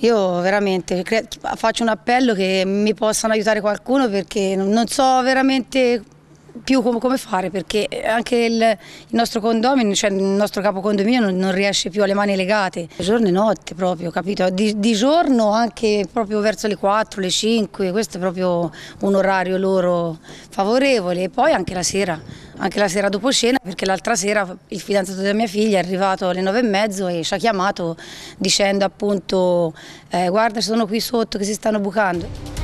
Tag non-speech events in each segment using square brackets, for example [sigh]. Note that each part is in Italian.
Io veramente faccio un appello che mi possano aiutare qualcuno perché non so veramente più com come fare perché anche il, il nostro condomino, cioè il nostro capo condominio non, non, riesce più alle mani legate, giorno e notte proprio, capito? Di, di giorno anche proprio verso le 4, le 5, questo è proprio un orario loro favorevole e poi anche la sera anche la sera dopo cena perché l'altra sera il fidanzato della mia figlia è arrivato alle 9 e mezzo e ci ha chiamato dicendo appunto eh, guarda sono qui sotto che si stanno bucando.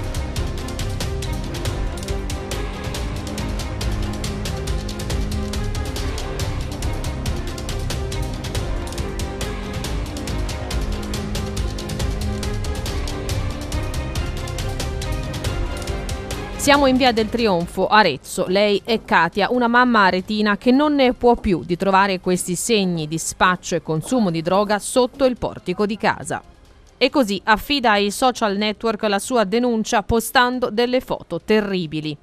Siamo in via del Trionfo, Arezzo. Lei è Katia, una mamma aretina che non ne può più di trovare questi segni di spaccio e consumo di droga sotto il portico di casa. E così affida ai social network la sua denuncia postando delle foto terribili.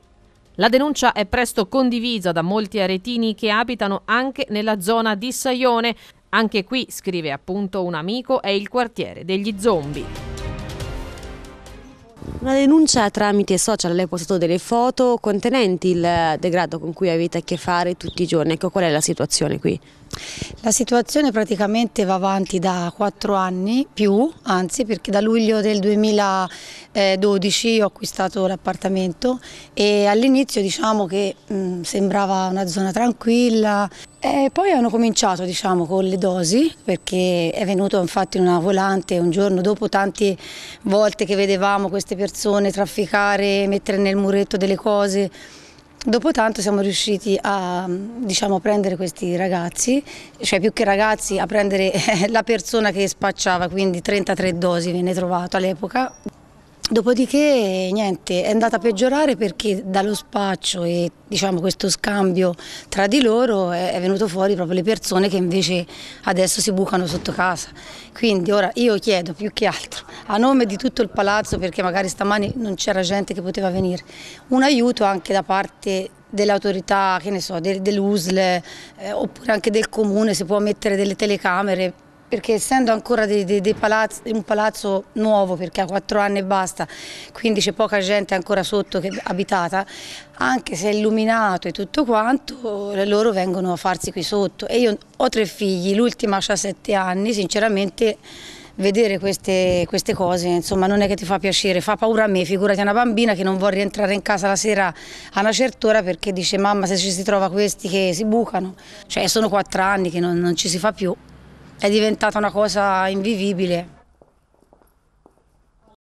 La denuncia è presto condivisa da molti aretini che abitano anche nella zona di Saione. Anche qui, scrive appunto un amico, è il quartiere degli zombie. Una denuncia tramite social, lei ha postato delle foto contenenti il degrado con cui avete a che fare tutti i giorni, ecco qual è la situazione qui? La situazione praticamente va avanti da quattro anni più, anzi perché da luglio del 2012 ho acquistato l'appartamento e all'inizio diciamo che mh, mm, sembrava una zona tranquilla, e poi hanno cominciato diciamo, con le dosi perché è venuto infatti una volante un giorno dopo tante volte che vedevamo queste persone trafficare, mettere nel muretto delle cose. Dopo tanto siamo riusciti a diciamo, prendere questi ragazzi, cioè più che ragazzi a prendere [laughs] la persona che spacciava, quindi 33 dosi venne trovato all'epoca. Dopodiché niente, è andata a peggiorare perché dallo spaccio e diciamo, questo scambio tra di loro è, è, venuto fuori proprio le persone che invece adesso si bucano sotto casa. Quindi ora io chiedo più che altro a nome di tutto il palazzo perché magari stamani non c'era gente che poteva venire, un aiuto anche da parte dell'autorità, che ne so, dell'USL eh, oppure anche del comune si può mettere delle telecamere perché essendo ancora dei, dei, dei palazzi, un palazzo nuovo, perché ha quattro anni e basta, quindi c'è poca gente ancora sotto che è abitata, anche se è illuminato e tutto quanto, loro vengono a farsi qui sotto. E io ho tre figli, l'ultima ha sette anni, sinceramente vedere queste, queste, cose insomma non è che ti fa piacere, fa paura a me, figurati una bambina che non vuole rientrare in casa la sera a una certa ora perché dice mamma se ci si trova questi che si bucano, cioè sono quattro anni che non, non ci si fa più è diventata una cosa invivibile.